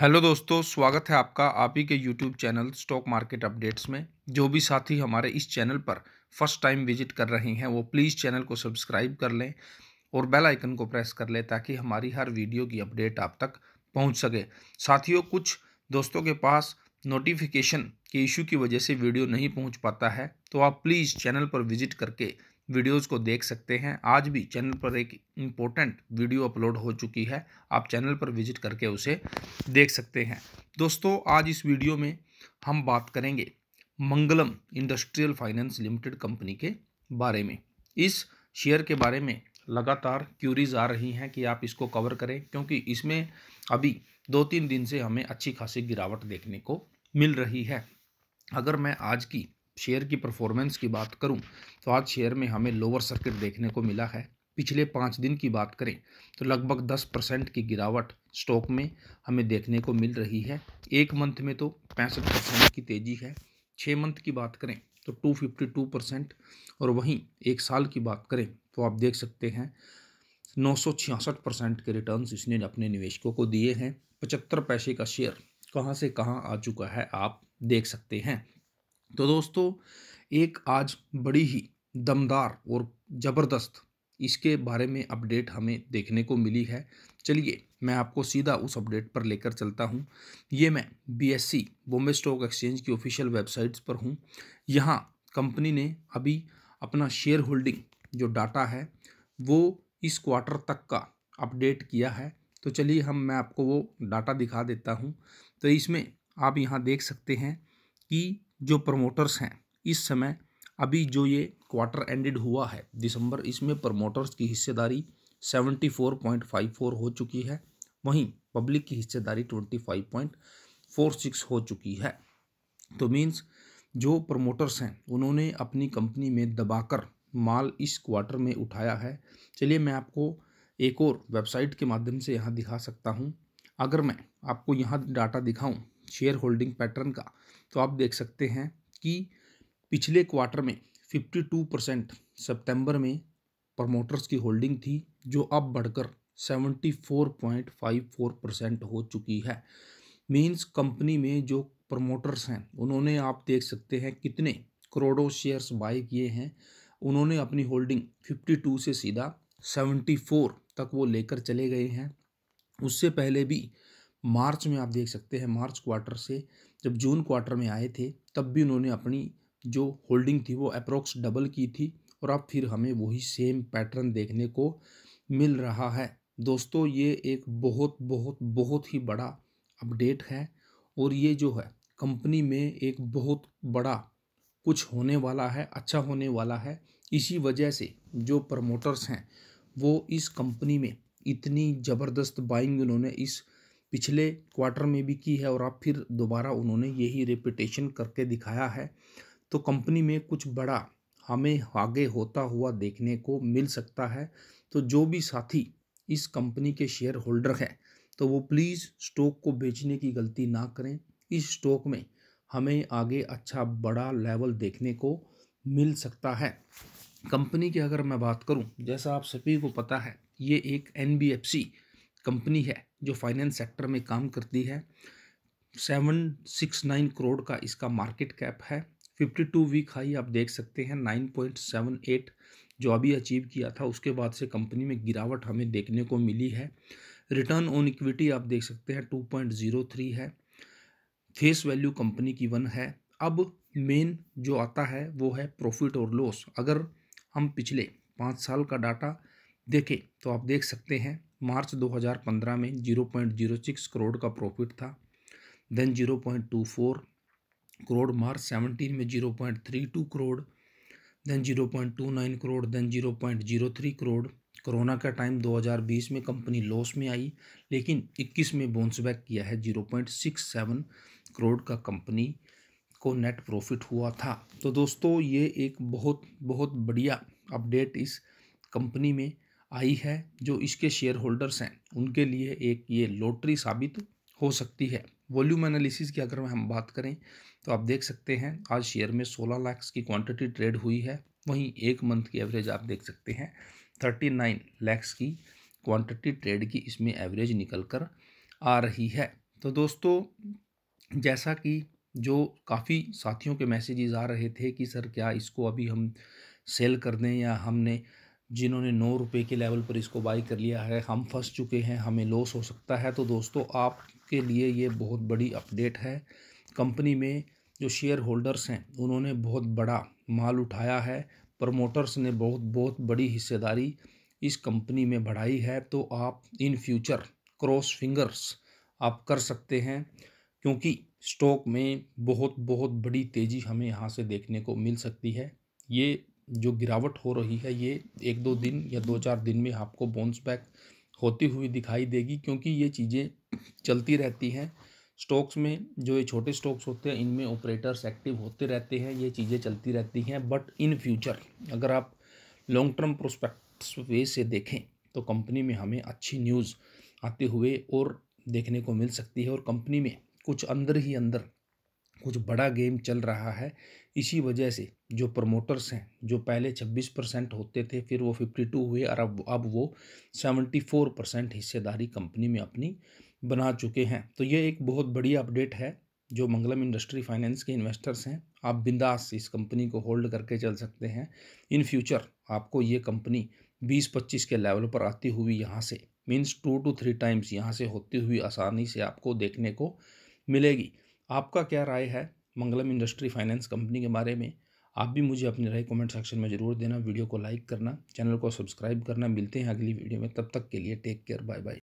hello दोस्तों स्वागत है आपका आप ही के YouTube channel stock market updates में जो भी साथी हमारे इस चैनल पर फर्स्ट टाइम विजिट कर रहे हैं वो प्लीज़ चैनल को सब्सक्राइब कर लें और बेल आइकन को प्रेस कर लें ताकि हमारी हर वीडियो की अपडेट आप तक पहुंच सके साथियों कुछ दोस्तों के पास नोटिफिकेशन के इशू की वजह से वीडियो नहीं पहुँच पाता है तो आप प्लीज़ चैनल पर विजिट करके वीडियोस को देख सकते हैं आज भी चैनल पर एक इम्पोर्टेंट वीडियो अपलोड हो चुकी है आप चैनल पर विजिट करके उसे देख सकते हैं दोस्तों आज इस वीडियो में हम बात करेंगे Mangalam industrial finance limited company के बारे में इस शेयर के बारे में लगातार क्यूरीज आ रही हैं कि आप इसको कवर करें क्योंकि इसमें अभी दो तीन दिन से हमें अच्छी खासी गिरावट देखने को मिल रही है अगर मैं आज की शेयर की परफॉर्मेंस की बात करूं तो आज शेयर में हमें लोअर सर्किट देखने को मिला है पिछले पाँच दिन की बात करें तो लगभग दस परसेंट की गिरावट स्टॉक में हमें देखने को मिल रही है एक मंथ में तो पैंसठ परसेंट की तेज़ी है छः मंथ की बात करें तो टू फिफ्टी टू परसेंट और वहीं एक साल की बात करें तो आप देख सकते हैं नौ सौ छियासठ परसेंट के रिटर्न इसने अपने निवेशकों को दिए हैं पचहत्तर पैसे का शेयर कहाँ से कहाँ आ चुका है आप देख सकते हैं तो दोस्तों एक आज बड़ी ही दमदार और ज़बरदस्त इसके बारे में अपडेट हमें देखने को मिली है चलिए मैं आपको सीधा उस अपडेट पर लेकर चलता हूँ ये मैं बीएससी बॉम्बे स्टॉक एक्सचेंज की ऑफिशियल वेबसाइट्स पर हूँ यहाँ कंपनी ने अभी अपना शेयर होल्डिंग जो डाटा है वो इस क्वार्टर तक का अपडेट किया है तो चलिए हम मैं आपको वो डाटा दिखा देता हूँ तो इसमें आप यहाँ देख सकते हैं कि जो प्रमोटर्स हैं इस समय अभी जो ये क्वार्टर एंडेड हुआ है दिसंबर इसमें प्रमोटर्स की हिस्सेदारी seventy four point five four हो चुकी है वहीं पब्लिक की हिस्सेदारी twenty five point four six हो चुकी है तो मीन्स जो प्रमोटर्स हैं उन्होंने अपनी कंपनी में दबाकर माल इस क्वार्टर में उठाया है चलिए मैं आपको एक और वेबसाइट के माध्यम से यहाँ दिखा सकता हूँ अगर मैं आपको यहाँ डाटा दिखाऊँ शेयर होल्डिंग पैटर्न का तो आप देख सकते हैं कि पिछले क्वार्टर में 52 परसेंट सेप्टेम्बर में प्रमोटर्स की होल्डिंग थी जो अब बढ़कर 74.54 परसेंट हो चुकी है मींस कंपनी में जो प्रमोटर्स हैं उन्होंने आप देख सकते हैं कितने करोड़ों शेयर्स बाय किए हैं उन्होंने अपनी होल्डिंग 52 से सीधा 74 तक वो लेकर चले गए हैं उससे पहले भी मार्च में आप देख सकते हैं मार्च क्वार्टर से जब जून क्वार्टर में आए थे तब भी उन्होंने अपनी जो होल्डिंग थी वो अप्रोक्स डबल की थी और अब फिर हमें वही सेम पैटर्न देखने को मिल रहा है दोस्तों ये एक बहुत बहुत बहुत ही बड़ा अपडेट है और ये जो है कंपनी में एक बहुत बड़ा कुछ होने वाला है अच्छा होने वाला है इसी वजह से जो प्रमोटर्स हैं वो इस कंपनी में इतनी ज़बरदस्त बाइंग उन्होंने इस पिछले क्वार्टर में भी की है और अब फिर दोबारा उन्होंने यही रेपिटेशन करके दिखाया है तो कंपनी में कुछ बड़ा हमें आगे होता हुआ देखने को मिल सकता है तो जो भी साथी इस कंपनी के शेयर होल्डर हैं तो वो प्लीज़ स्टॉक को बेचने की गलती ना करें इस स्टॉक में हमें आगे अच्छा बड़ा लेवल देखने को मिल सकता है कंपनी की अगर मैं बात करूं जैसा आप सभी को पता है ये एक एन कंपनी है जो फाइनेंस सेक्टर में काम करती है सेवन सिक्स नाइन करोड़ का इसका मार्केट कैप है फिफ्टी टू वीक हाई आप देख सकते हैं नाइन पॉइंट सेवन एट जो अभी अचीव किया था उसके बाद से कंपनी में गिरावट हमें देखने को मिली है रिटर्न ऑन इक्विटी आप देख सकते हैं टू पॉइंट ज़ीरो थ्री है फेस वैल्यू कंपनी की वन है अब मेन जो आता है वो है प्रॉफिट और लॉस अगर हम पिछले पाँच साल का डाटा देखें तो आप देख सकते हैं मार्च 2015 में 0.06 करोड़ का प्रॉफिट था देन 0.24 करोड़ मार्च 17 में 0.32 crore then 0.29 crore then 0.03 crore corona का टाइम 2020 में कंपनी लॉस में आई लेकिन 21 में बोन्स बैक किया है 0.67 करोड़ का कंपनी को नेट प्रॉफिट हुआ था तो दोस्तों ये एक बहुत बहुत बढ़िया अपडेट इस कंपनी में आई है जो इसके शेयर होल्डर्स हैं उनके लिए एक ये लॉटरी साबित हो सकती है वॉल्यूम एनालिसिस की अगर हम बात करें तो आप देख सकते हैं आज शेयर में 16 लाख की क्वांटिटी ट्रेड हुई है वहीं एक मंथ की एवरेज आप देख सकते हैं 39 लाख की क्वांटिटी ट्रेड की इसमें एवरेज निकल कर आ रही है तो दोस्तों जैसा कि जो काफ़ी साथियों के मैसेजेस आ रहे थे कि सर क्या इसको अभी हम सेल कर दें या हमने जिन्होंने नौ रुपये के लेवल पर इसको बाई कर लिया है हम फंस चुके हैं हमें लॉस हो सकता है तो दोस्तों आपके लिए ये बहुत बड़ी अपडेट है कंपनी में जो शेयर होल्डर्स हैं उन्होंने बहुत बड़ा माल उठाया है प्रमोटर्स ने बहुत बहुत बड़ी हिस्सेदारी इस कंपनी में बढ़ाई है तो आप इन फ्यूचर क्रॉस फिंगर्स आप कर सकते हैं क्योंकि स्टॉक में बहुत बहुत बड़ी तेज़ी हमें यहाँ से देखने को मिल सकती है ये जो गिरावट हो रही है ये एक दो दिन या दो चार दिन में आपको बाउंस बैक होती हुई दिखाई देगी क्योंकि ये चीज़ें चलती रहती हैं स्टॉक्स में जो ये छोटे स्टॉक्स होते हैं इनमें ऑपरेटर्स एक्टिव होते रहते हैं ये चीज़ें चलती रहती हैं बट इन फ्यूचर अगर आप लॉन्ग टर्म प्रोस्पेक्ट्स वे से देखें तो कंपनी में हमें अच्छी न्यूज़ आते हुए और देखने को मिल सकती है और कंपनी में कुछ अंदर ही अंदर कुछ बड़ा गेम चल रहा है इसी वजह से जो प्रमोटर्स हैं जो पहले 26 परसेंट होते थे फिर वो 52 हुए और अब अब वो 74 परसेंट हिस्सेदारी कंपनी में अपनी बना चुके हैं तो ये एक बहुत बड़ी अपडेट है जो मंगलम इंडस्ट्री फाइनेंस के इन्वेस्टर्स हैं आप बिंदास इस कंपनी को होल्ड करके चल सकते हैं इन फ्यूचर आपको ये कंपनी 20-25 के लेवल पर आती हुई यहाँ से means two two three times यहाँ से होती हुई आसानी से आपको देखने को मिलेगी आपका क्या राय है मंगलम इंडस्ट्री फाइनेंस कंपनी के बारे में आप भी मुझे अपनी राय कमेंट सेक्शन में ज़रूर देना वीडियो को लाइक करना चैनल को सब्सक्राइब करना मिलते हैं अगली वीडियो में तब तक के लिए टेक केयर बाय बाय